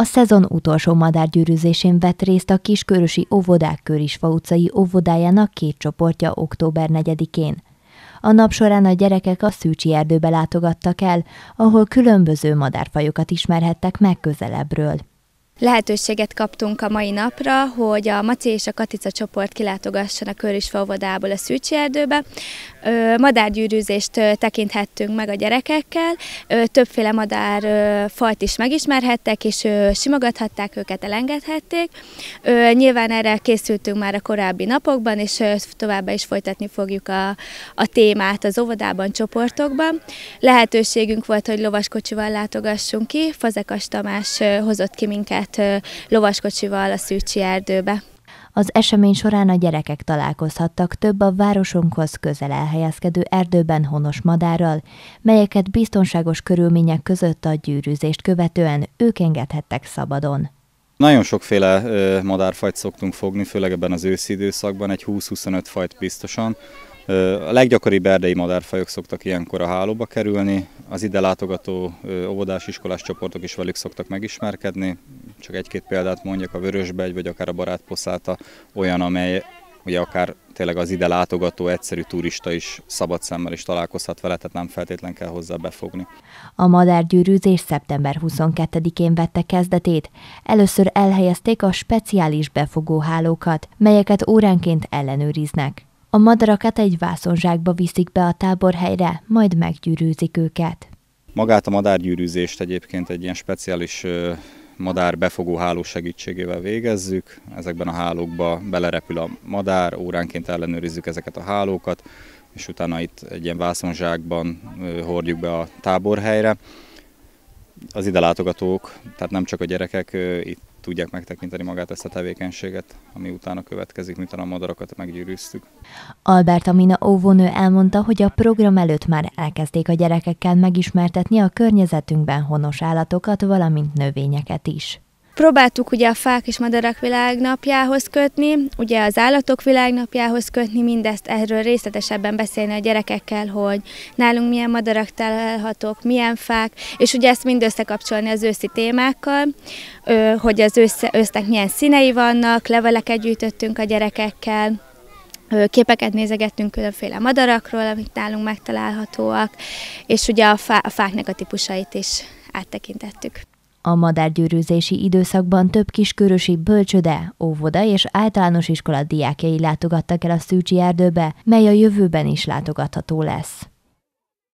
A szezon utolsó madárgyűrűzésén vett részt a kiskörösi óvodák Körisfa utcai óvodájának két csoportja október 4-én. A nap során a gyerekek a Szűcsi erdőbe látogattak el, ahol különböző madárfajokat ismerhettek meg közelebbről. Lehetőséget kaptunk a mai napra, hogy a Maci és a Katica csoport kilátogasson a Körös a Szűcsi erdőbe. Madárgyűrűzést tekinthettünk meg a gyerekekkel, többféle madárfajt is megismerhettek, és simogathatták őket, elengedhették. Nyilván erre készültünk már a korábbi napokban, és továbbá is folytatni fogjuk a, a témát az óvodában, csoportokban. Lehetőségünk volt, hogy lovaskocsival látogassunk ki, Fazekas Tamás hozott ki minket át lovaskocsival a Szűcsi erdőbe. Az esemény során a gyerekek találkozhattak több a városunkhoz közel elhelyezkedő erdőben honos madárral, melyeket biztonságos körülmények között a gyűrűzést követően ők engedhettek szabadon. Nagyon sokféle madárfajt szoktunk fogni, főleg ebben az őszi időszakban, egy 20-25 fajt biztosan. A leggyakoribb erdei madárfajok szoktak ilyenkor a hálóba kerülni, az ide látogató óvodás iskolás csoportok is velük szoktak megismerkedni, csak egy-két példát mondjak, a Vörösbegy vagy akár a Barátposzáta olyan, amely ugye akár tényleg az ide látogató egyszerű turista is szabad szemmel is találkozhat vele, tehát nem feltétlen kell hozzá befogni. A madárgyűrűzés szeptember 22-én vette kezdetét. Először elhelyezték a speciális befogóhálókat, melyeket óránként ellenőriznek. A madarakat egy vászonzsákba viszik be a táborhelyre, majd meggyűrűzik őket. Magát a madárgyűrűzést egyébként egy ilyen speciális madár befogó háló segítségével végezzük. Ezekben a hálókba belerepül a madár, óránként ellenőrizzük ezeket a hálókat, és utána itt egy ilyen vászonzsákban hordjuk be a táborhelyre az ide látogatók, tehát nem csak a gyerekek itt tudják megtekinteni magát ezt a tevékenységet, ami utána következik, mint a madarakat meggyűrűztük. Albert Amina óvónő elmondta, hogy a program előtt már elkezdték a gyerekekkel megismertetni a környezetünkben honos állatokat, valamint növényeket is. Próbáltuk ugye a Fák és Madarak Világnapjához kötni, ugye az Állatok Világnapjához kötni, mindezt erről részletesebben beszélni a gyerekekkel, hogy nálunk milyen madarak találhatók, milyen fák, és ugye ezt mind összekapcsolni az őszi témákkal, hogy az össze, ősznek milyen színei vannak, leveleket gyűjtöttünk a gyerekekkel, képeket nézegettünk különféle madarakról, amik nálunk megtalálhatóak, és ugye a, fá, a fáknak a típusait is áttekintettük. A madárgyűrűzési időszakban több kiskörösi bölcsöde, óvoda és általános iskola diákjai látogattak el a Szűcsi erdőbe, mely a jövőben is látogatható lesz.